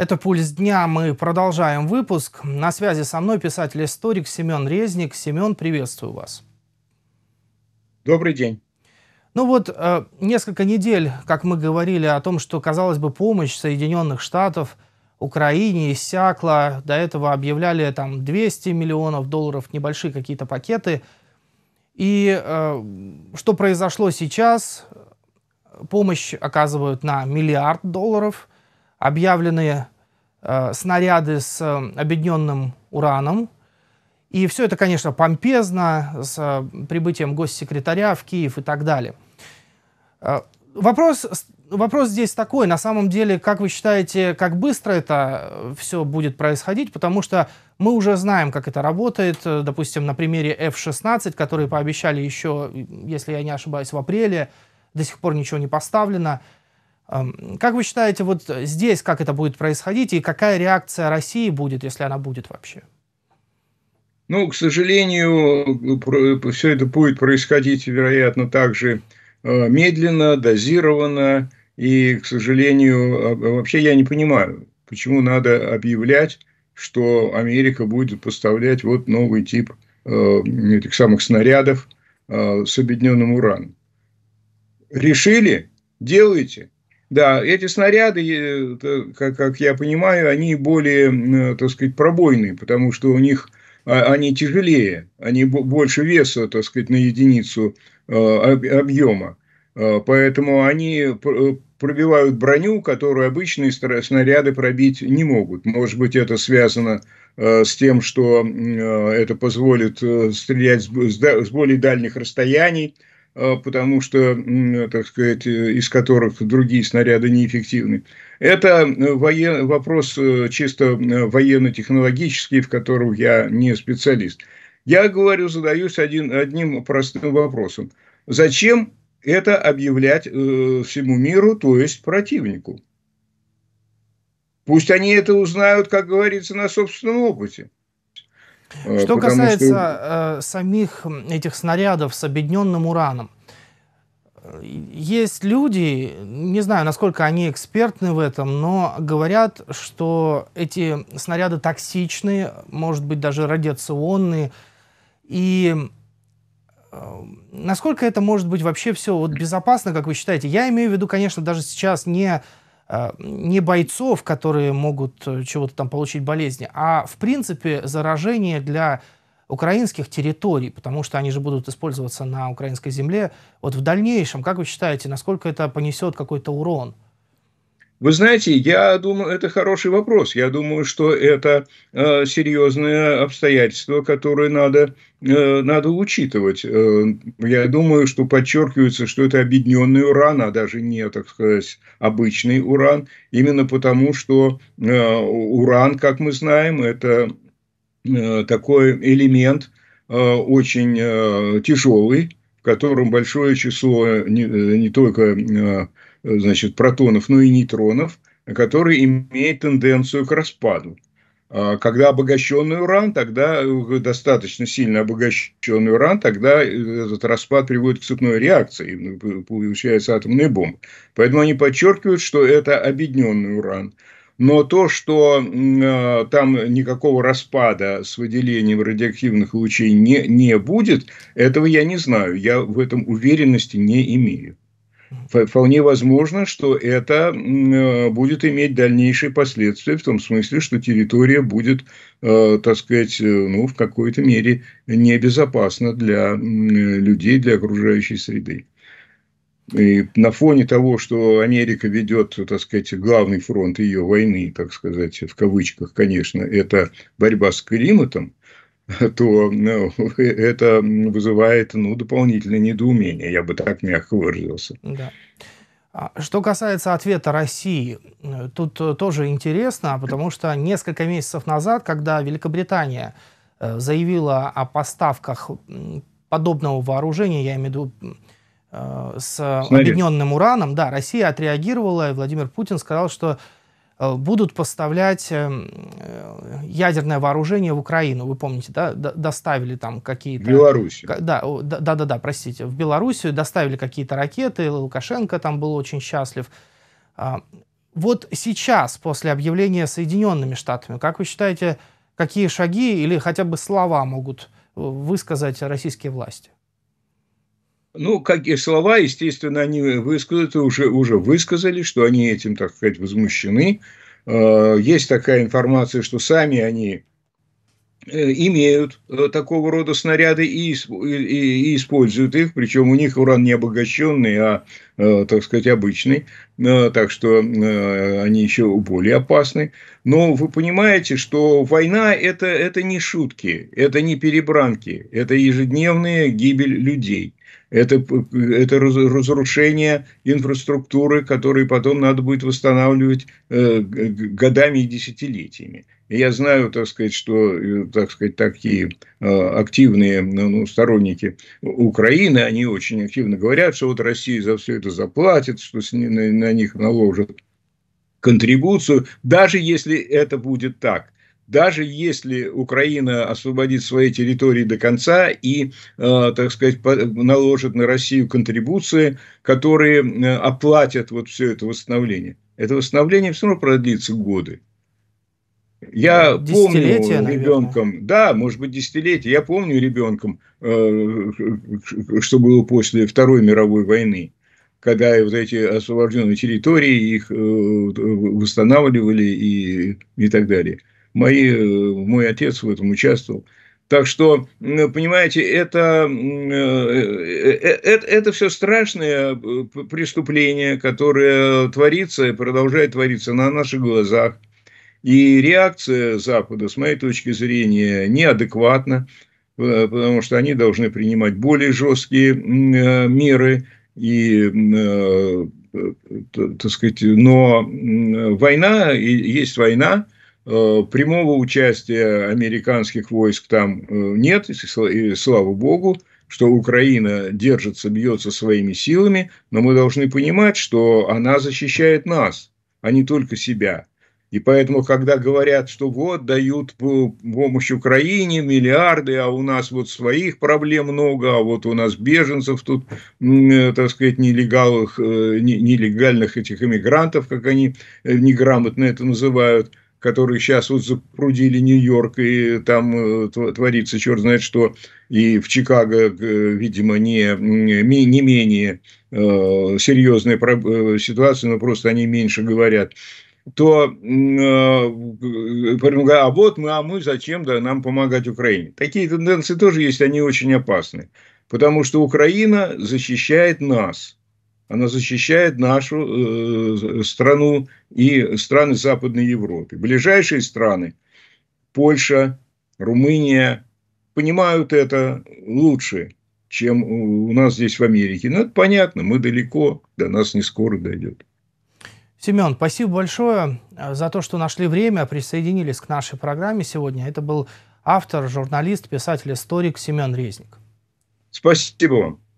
Это «Пульс дня». Мы продолжаем выпуск. На связи со мной писатель-историк Семен Резник. Семен, приветствую вас. Добрый день. Ну вот, э, несколько недель, как мы говорили о том, что, казалось бы, помощь Соединенных Штатов Украине иссякла. До этого объявляли там 200 миллионов долларов, небольшие какие-то пакеты. И э, что произошло сейчас? Помощь оказывают на миллиард долларов объявлены э, снаряды с э, объединенным ураном. И все это, конечно, помпезно, с э, прибытием госсекретаря в Киев и так далее. Э, вопрос, вопрос здесь такой, на самом деле, как вы считаете, как быстро это э, все будет происходить? Потому что мы уже знаем, как это работает, э, допустим, на примере F-16, которые пообещали еще, если я не ошибаюсь, в апреле, до сих пор ничего не поставлено. Как вы считаете, вот э, здесь как это будет происходить и какая реакция России будет, если она будет вообще? Ну, к сожалению, э, э, все это будет происходить, вероятно, также медленно, дозированно. И, к сожалению, а, а вообще я не понимаю, почему надо объявлять, что Америка будет поставлять вот новый тип этих самых снарядов с объединенным ураном. Решили? Делайте. Да, эти снаряды, э, как, я понимаю, они более, э, так сказать, пробойные, потому что у них а, они тяжелее, они больше веса, так сказать, на единицу э, объема. Поэтому они пробивают броню, которую обычные снаряды пробить не могут. Может быть, это связано с тем, что это позволит стрелять с более дальних расстояний – а, потому что, э, так сказать, э, из которых другие снаряды неэффективны. Это э, воен... вопрос чисто военно-технологический, в котором я не специалист. Я говорю, задаюсь один, одним простым вопросом. Зачем это объявлять э, всему миру, то есть противнику? Пусть они это узнают, как говорится, на собственном опыте. Э, что касается что... Э, самих этих снарядов с объединенным ураном, э, есть люди, не знаю, насколько они экспертны в этом, но говорят, что эти снаряды токсичны, может быть, даже радиационные. И насколько это может быть вообще все вот безопасно, как вы считаете? Я имею в виду, конечно, даже сейчас не Э, не бойцов, которые могут э, чего-то там получить болезни, а в принципе заражение для украинских территорий, потому что они же будут использоваться на украинской земле. Вот в дальнейшем, как вы считаете, насколько это понесет какой-то урон? Вы знаете, я думаю, это хороший вопрос. Я думаю, что это э, серьезное обстоятельство, которое надо, э, надо учитывать. Э, я думаю, что подчеркивается, что это объединенный уран, а даже не, так сказать, обычный уран, именно потому, что э, уран, как мы знаем, это э, такой элемент э, очень э, тяжелый, в котором большое число не, э, не только э, значит, протонов, но и нейтронов, который имеет тенденцию к распаду. А когда обогащенный уран, тогда э, достаточно сильно обогащенный уран, тогда этот распад приводит к цепной реакции, получается атомная бомба. Поэтому они подчеркивают, что это объединенный уран. Но то, что э, там никакого распада с выделением радиоактивных лучей не, не будет, этого я не знаю. Я в этом уверенности не имею. Вполне возможно, что это э, будет иметь дальнейшие последствия, в том смысле, что территория будет, э, так сказать, э, ну, в какой-то мере небезопасна для людей, для окружающей среды. И на фоне того, что Америка ведет, так сказать, главный фронт ее войны, так сказать, в кавычках, конечно, это борьба с климатом, то ну, это вызывает ну, дополнительное недоумение, я бы так мягко выразился. Да. А что касается ответа России, тут тоже интересно, потому что несколько месяцев назад, когда Великобритания э, заявила о поставках подобного вооружения, я имею в виду Э, с Снаряд. объединенным ураном, да, Россия отреагировала, и Владимир Путин сказал, что э, будут поставлять э, ядерное вооружение в Украину. Вы помните, да, доставили там какие-то... Белоруссию. Да, да, да, да, простите, в Белоруссию доставили какие-то ракеты, Лукашенко там был очень счастлив. А, вот сейчас, после объявления Соединенными Штатами, как вы считаете, какие шаги или хотя бы слова могут высказать российские власти? Ну, как и слова, естественно, они высказывают, уже, уже высказали, что они этим, так сказать, возмущены. Э, есть такая информация, что сами они э, имеют э, такого рода снаряды и используют их, причем у них уран не обогащенный, а, так сказать, обычный, так что они еще более опасны. Но вы понимаете, что война это, – это не шутки, это не перебранки, это ежедневная гибель людей – это, это разрушение инфраструктуры, которые потом надо будет восстанавливать э, годами и десятилетиями. Я знаю, так сказать, что э, так сказать, такие э, активные ну, ну, сторонники Украины, они очень активно говорят, что вот Россия за все это заплатит, что с, на, на них наложат контрибуцию, даже если это будет так – даже если Украина освободит свои территории до конца и, э, так сказать, наложит на Россию контрибуции, которые э, оплатят вот все это восстановление. Это восстановление все равно продлится годы. Я ну, помню ребенком, наверное. да, может быть, десятилетия, я помню ребенком, э, что было после Второй мировой войны, когда вот эти освобожденные территории их восстанавливали и, и так далее мои, э, мой отец в этом участвовал. Так что, понимаете, это, э, э, это, это все страшное преступление, которое творится и продолжает твориться на наших глазах. И реакция Запада, с моей точки зрения, неадекватна, потому что они должны принимать более жесткие меры. И, так сказать, но война, есть война, Э, прямого участия американских войск там э, нет, и слава богу, что Украина держится, бьется своими силами, но мы должны понимать, что она защищает нас, а не только себя. И поэтому, когда говорят, что вот дают помощь Украине миллиарды, а у нас вот своих проблем много, а вот у нас беженцев тут, э, так сказать, нелегалных, нелегальных этих иммигрантов, как они неграмотно это называют, которые сейчас вот запрудили Нью-Йорк, и там э, творится черт знает что, и в Чикаго, э, видимо, не, не не менее э, серьезная ситуация, но просто они меньше говорят то а вот мы, а мы зачем да, нам помогать Украине? Такие тенденции тоже есть, они очень опасны, потому что Украина защищает нас – она защищает нашу э, страну и страны Западной Европы. Ближайшие страны, Польша, Румыния, понимают это лучше, чем у нас здесь в Америке. Но ну, это понятно, мы далеко, до нас не скоро дойдет. Семен, спасибо большое э, за то, что нашли время, присоединились к нашей программе сегодня. Это был автор, журналист, писатель, историк Семен Резник. Спасибо вам.